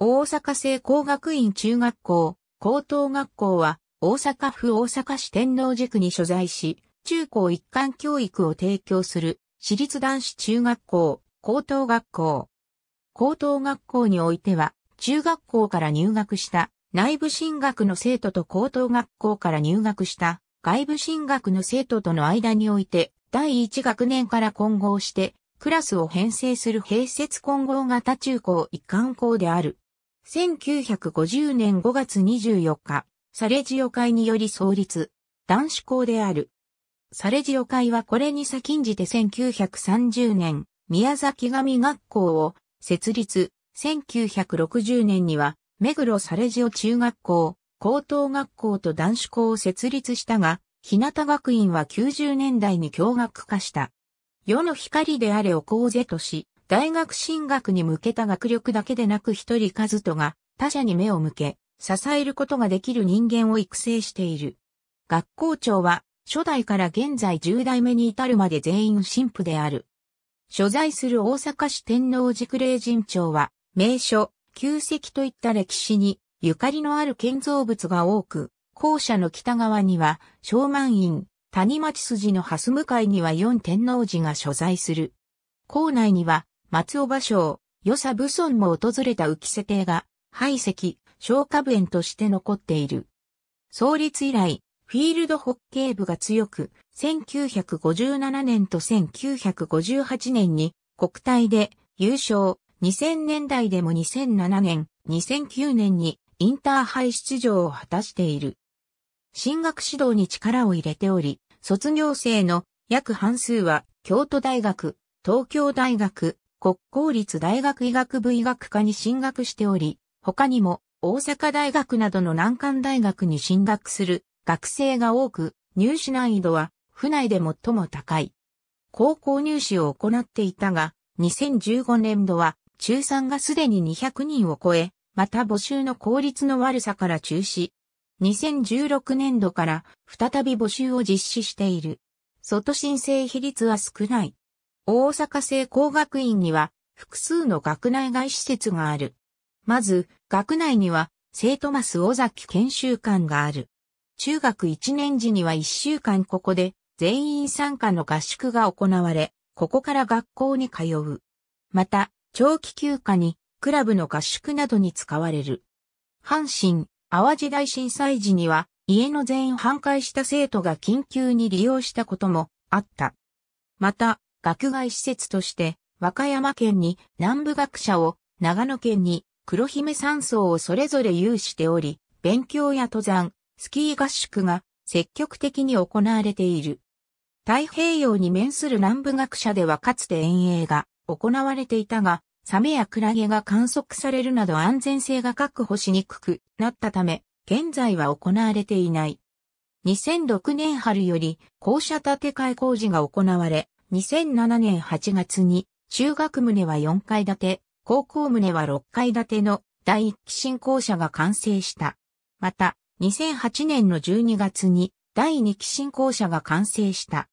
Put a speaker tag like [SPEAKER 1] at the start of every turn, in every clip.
[SPEAKER 1] 大阪聖光学院中学校、高等学校は、大阪府大阪市天王寺区に所在し、中高一貫教育を提供する、私立男子中学校、高等学校。高等学校においては、中学校から入学した内部進学の生徒と高等学校から入学した外部進学の生徒との間において、第一学年から混合して、クラスを編成する併設混合型中高一貫校である。1950年5月24日、サレジオ会により創立、男子校である。サレジオ会はこれに先んじて1930年、宮崎神学校を設立、1960年には、目黒サレジオ中学校、高等学校と男子校を設立したが、日向学院は90年代に教学化した。世の光であれをうぜとし、大学進学に向けた学力だけでなく一人数人が他者に目を向け、支えることができる人間を育成している。学校長は、初代から現在10代目に至るまで全員神父である。所在する大阪市天王寺区霊神町は、名所、旧跡といった歴史に、ゆかりのある建造物が多く、校舎の北側には、小満院、谷町筋の蓮向かいには四天王寺が所在する。校内には、松尾芭蕉、与謝武村も訪れた浮世邸が、排石、消化部園として残っている。創立以来、フィールドホッケー部が強く、1957年と1958年に国体で優勝、2000年代でも2007年、2009年にインターハイ出場を果たしている。進学指導に力を入れており、卒業生の約半数は京都大学、東京大学、国公立大学医学部医学科に進学しており、他にも大阪大学などの難関大学に進学する学生が多く、入試難易度は府内で最も高い。高校入試を行っていたが、2015年度は中3がすでに200人を超え、また募集の効率の悪さから中止。2016年度から再び募集を実施している。外申請比率は少ない。大阪製工学院には複数の学内外施設がある。まず、学内には生徒マス尾崎研修館がある。中学1年時には1週間ここで全員参加の合宿が行われ、ここから学校に通う。また、長期休暇にクラブの合宿などに使われる。阪神、淡路大震災時には家の全員半壊した生徒が緊急に利用したこともあった。また、学外施設として、和歌山県に南部学者を、長野県に黒姫山荘をそれぞれ有しており、勉強や登山、スキー合宿が積極的に行われている。太平洋に面する南部学者ではかつて遠泳が行われていたが、サメやクラゲが観測されるなど安全性が確保しにくくなったため、現在は行われていない。2006年春より校舎建て替え工事が行われ、2007年8月に、中学棟は4階建て、高校棟は6階建ての第1期新校舎が完成した。また、2008年の12月に第2期新校舎が完成した。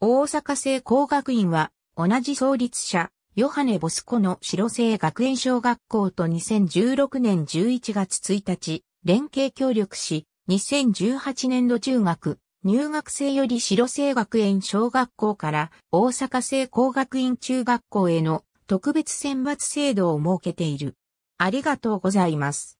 [SPEAKER 1] 大阪製工学院は、同じ創立者、ヨハネ・ボスコの白製学園小学校と2016年11月1日、連携協力し、2018年度中学、入学生より白星学園小学校から大阪生工学院中学校への特別選抜制度を設けている。ありがとうございます。